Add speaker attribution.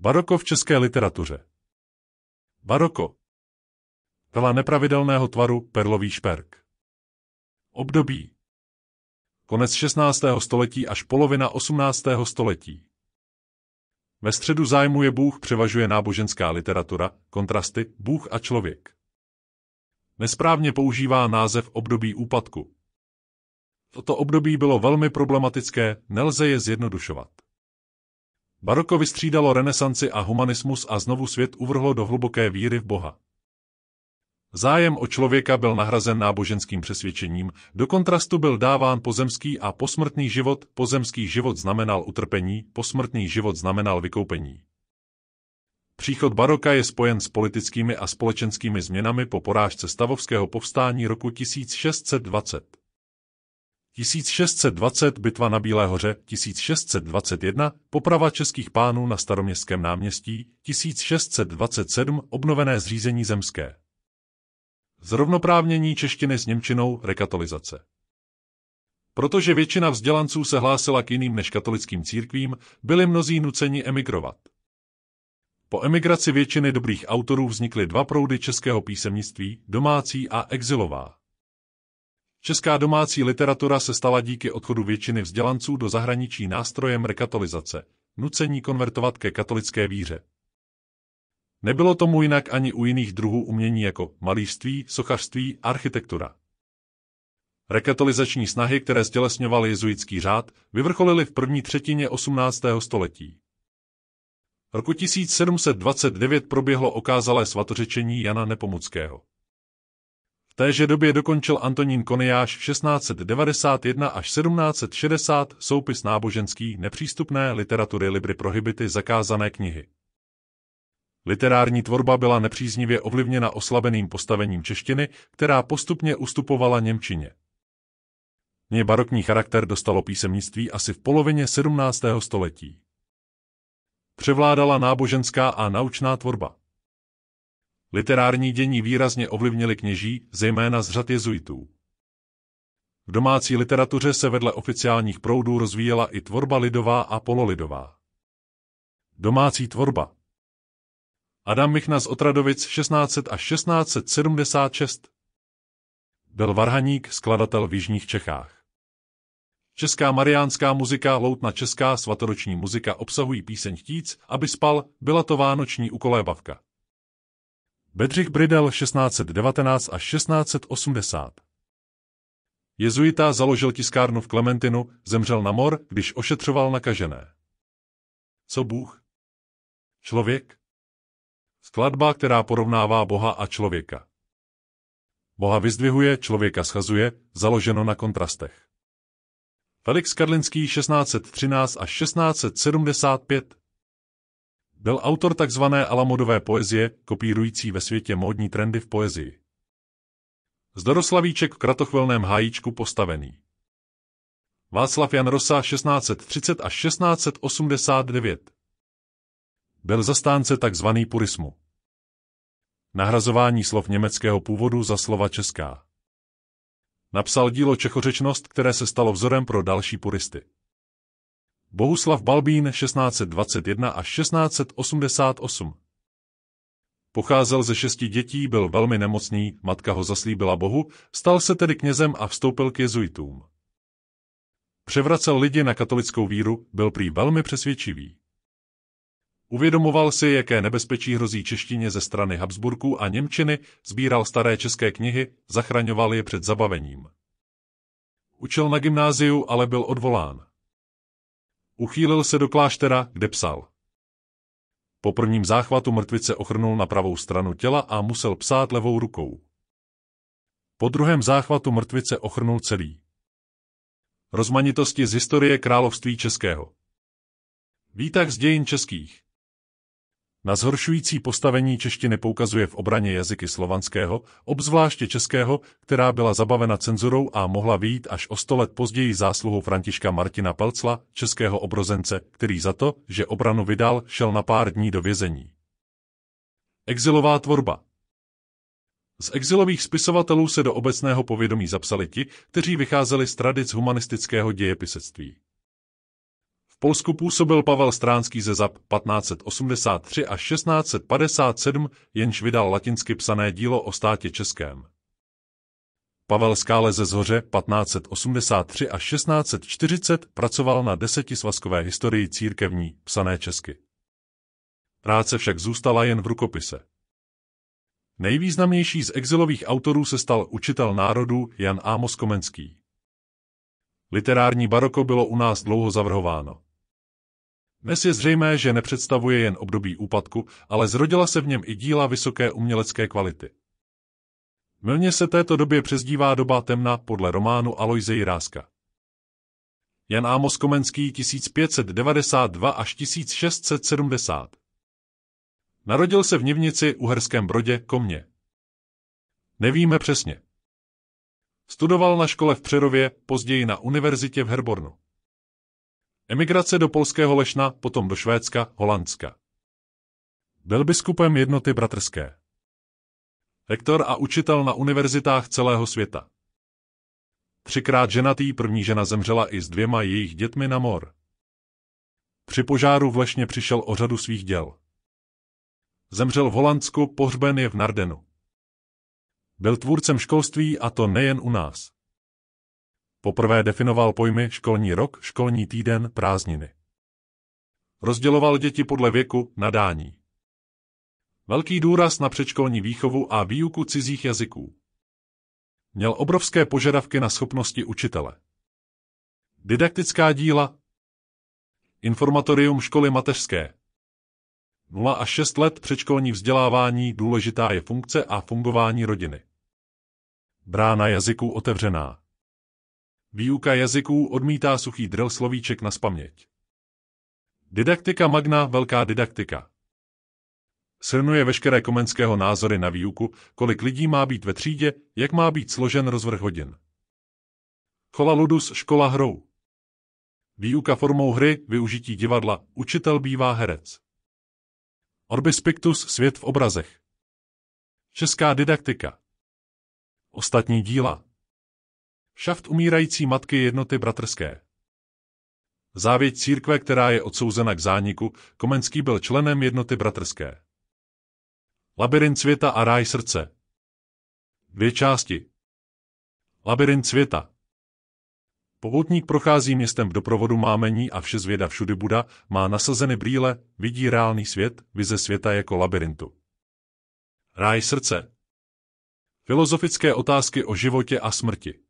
Speaker 1: Baroko v české literatuře Baroko Vela nepravidelného tvaru perlový šperk Období Konec 16. století až polovina 18. století Ve středu zájmu je Bůh převažuje náboženská literatura, kontrasty, Bůh a člověk. Nesprávně používá název období úpadku. Toto období bylo velmi problematické, nelze je zjednodušovat. Baroko vystřídalo renesanci a humanismus a znovu svět uvrhlo do hluboké víry v Boha. Zájem o člověka byl nahrazen náboženským přesvědčením, do kontrastu byl dáván pozemský a posmrtný život, pozemský život znamenal utrpení, posmrtný život znamenal vykoupení. Příchod baroka je spojen s politickými a společenskými změnami po porážce stavovského povstání roku 1620. 1620 bitva na Bílé hoře, 1621 poprava českých pánů na staroměstském náměstí, 1627 obnovené zřízení zemské. Zrovnoprávnění češtiny s Němčinou rekatolizace. Protože většina vzdělanců se hlásila k jiným než katolickým církvím, byli mnozí nuceni emigrovat. Po emigraci většiny dobrých autorů vznikly dva proudy českého písemnictví, domácí a exilová. Česká domácí literatura se stala díky odchodu většiny vzdělanců do zahraničí nástrojem rekatolizace, nucení konvertovat ke katolické víře. Nebylo tomu jinak ani u jiných druhů umění jako malířství, sochařství, architektura. Rekatolizační snahy, které stělesňoval jezuitský řád, vyvrcholily v první třetině 18. století. Roku 1729 proběhlo okázalé svatořečení Jana Nepomuckého téže době dokončil Antonín Koniáš 1691 až 1760 soupis náboženský nepřístupné literatury Libry Prohibity zakázané knihy. Literární tvorba byla nepříznivě ovlivněna oslabeným postavením češtiny, která postupně ustupovala Němčině. Mě barokní charakter dostalo písemnictví asi v polovině 17. století. Převládala náboženská a naučná tvorba. Literární dění výrazně ovlivnili kněží, zejména z řad jezuitů. V domácí literatuře se vedle oficiálních proudů rozvíjela i tvorba lidová a pololidová. Domácí tvorba Adam Michna z Otradovic 1600 až 1676 Byl varhaník, skladatel v Jižních Čechách. Česká mariánská muzika, loutna česká, svatoroční muzika obsahují píseň Chtíc, aby spal, byla to vánoční ukolébavka. Bedřich Bridel 1619 až 1680. Jezuita založil tiskárnu v Klementinu, zemřel na mor, když ošetřoval nakažené. Co Bůh? Člověk? Skladba, která porovnává Boha a člověka. Boha vyzdvihuje, člověka schazuje, založeno na kontrastech. Felix Karlinský 1613 až 1675 byl autor takzvané alamodové poezie, kopírující ve světě módní trendy v poezii. Zdoroslavíček v kratochvilném hájíčku postavený. Václav Jan Rosa 1630 až 1689. Byl zastánce tzv. purismu. Nahrazování slov německého původu za slova česká. Napsal dílo Čechořečnost, které se stalo vzorem pro další puristy. Bohuslav Balbín 1621 až 1688. Pocházel ze šesti dětí, byl velmi nemocný, matka ho zaslíbila Bohu, stal se tedy knězem a vstoupil k jezuitům. Převracel lidi na katolickou víru, byl prý velmi přesvědčivý. Uvědomoval si, jaké nebezpečí hrozí češtině ze strany Habsburků a Němčiny, sbíral staré české knihy, zachraňoval je před zabavením. Učil na gymnáziu, ale byl odvolán. Uchýlil se do kláštera, kde psal. Po prvním záchvatu mrtvice ochrnul na pravou stranu těla a musel psát levou rukou. Po druhém záchvatu mrtvice ochrnul celý. Rozmanitosti z historie království českého. Výtah z dějin českých. Na zhoršující postavení češtiny poukazuje v obraně jazyky slovanského, obzvláště českého, která byla zabavena cenzurou a mohla výjít až o sto let později zásluhou Františka Martina Pelcla, českého obrozence, který za to, že obranu vydal, šel na pár dní do vězení. Exilová tvorba z exilových spisovatelů se do obecného povědomí zapsali ti, kteří vycházeli z tradic humanistického dějepisectví. Polsku působil Pavel Stránský ze ZAP 1583 až 1657, jenž vydal latinsky psané dílo o státě českém. Pavel Skále ze Zhoře 1583 až 1640 pracoval na desetisvazkové historii církevní, psané česky. Práce však zůstala jen v rukopise. Nejvýznamnější z exilových autorů se stal učitel národů Jan Ámos Komenský. Literární baroko bylo u nás dlouho zavrhováno. Dnes je zřejmé, že nepředstavuje jen období úpadku, ale zrodila se v něm i díla vysoké umělecké kvality. Milně se této době přezdívá doba temna podle románu Aloise Jiráska. Jan Ámos Komenský 1592 až 1670 Narodil se v Nivnici, Uherském Brodě, Komně. Nevíme přesně. Studoval na škole v Přerově, později na univerzitě v Herbornu. Emigrace do polského Lešna, potom do Švédska, Holandska. Byl biskupem jednoty bratrské. Rektor a učitel na univerzitách celého světa. Třikrát ženatý první žena zemřela i s dvěma jejich dětmi na mor. Při požáru v Lešně přišel o řadu svých děl. Zemřel v Holandsku, pohřben je v Nardenu. Byl tvůrcem školství a to nejen u nás. Poprvé definoval pojmy školní rok, školní týden, prázdniny. Rozděloval děti podle věku, nadání. Velký důraz na předškolní výchovu a výuku cizích jazyků. Měl obrovské požadavky na schopnosti učitele. Didaktická díla, Informatorium školy mateřské. 0 až 6 let předškolní vzdělávání důležitá je funkce a fungování rodiny. Brána jazyků otevřená. Výuka jazyků odmítá suchý drill slovíček na spaměť. Didaktika magna velká didaktika. Silnuje veškeré komenského názory na výuku, kolik lidí má být ve třídě, jak má být složen rozvrh hodin. Chola ludus škola hrou. Výuka formou hry, využití divadla, učitel bývá herec. Orbis Pictus svět v obrazech. Česká didaktika. Ostatní díla. Šaft umírající matky jednoty bratrské. Závěť církve, která je odsouzena k zániku, Komenský byl členem jednoty bratrské. Labirint světa a ráj srdce. Dvě části. Labirint světa. Poutník prochází městem v doprovodu mámení a vše zvěda všudy Buda, má nasazeny brýle, vidí reálný svět, vize světa jako labirintu. Ráj srdce. Filozofické otázky o životě a smrti.